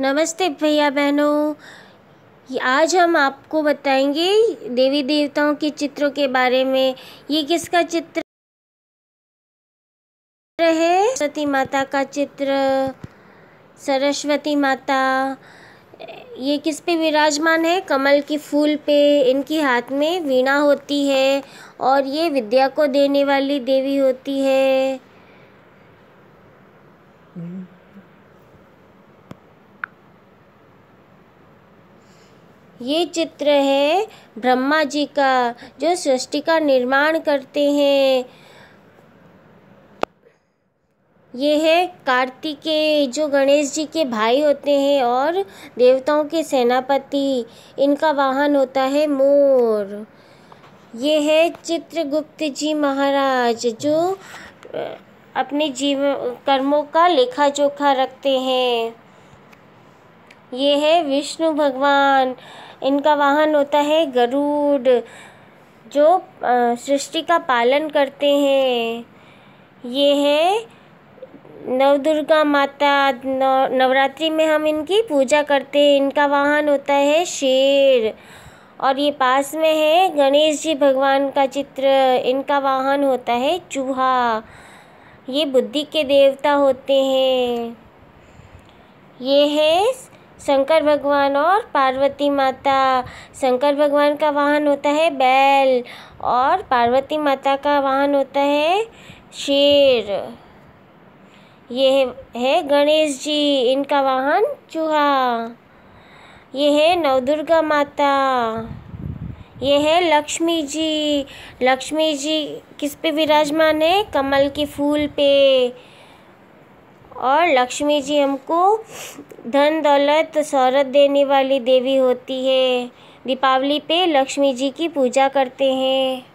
नमस्ते भैया बहनों आज हम आपको बताएंगे देवी देवताओं के चित्रों के बारे में ये किसका चित्र है सरस्वती माता का चित्र सरस्वती माता ये किस पे विराजमान है कमल के फूल पे इनके हाथ में वीणा होती है और ये विद्या को देने वाली देवी होती है ये चित्र है ब्रह्मा जी का जो सृष्टि का निर्माण करते हैं ये है कार्तिकेय जो गणेश जी के भाई होते हैं और देवताओं के सेनापति इनका वाहन होता है मोर ये है चित्रगुप्त जी महाराज जो अपने जीवन कर्मों का लेखा जोखा रखते हैं ये है विष्णु भगवान इनका वाहन होता है गरुड़ जो सृष्टि का पालन करते हैं ये है नवदुर्गा माता नवरात्रि में हम इनकी पूजा करते हैं इनका वाहन होता है शेर और ये पास में है गणेश जी भगवान का चित्र इनका वाहन होता है चूहा ये बुद्धि के देवता होते हैं ये है शंकर भगवान और पार्वती माता शंकर भगवान का वाहन होता है बैल और पार्वती माता का वाहन होता है शेर ये है गणेश जी इनका वाहन चूहा ये है नवदुर्गा माता ये है लक्ष्मी जी लक्ष्मी जी किस पे विराजमान है कमल के फूल पे और लक्ष्मी जी हमको धन दौलत शहरत देने वाली देवी होती है दीपावली पे लक्ष्मी जी की पूजा करते हैं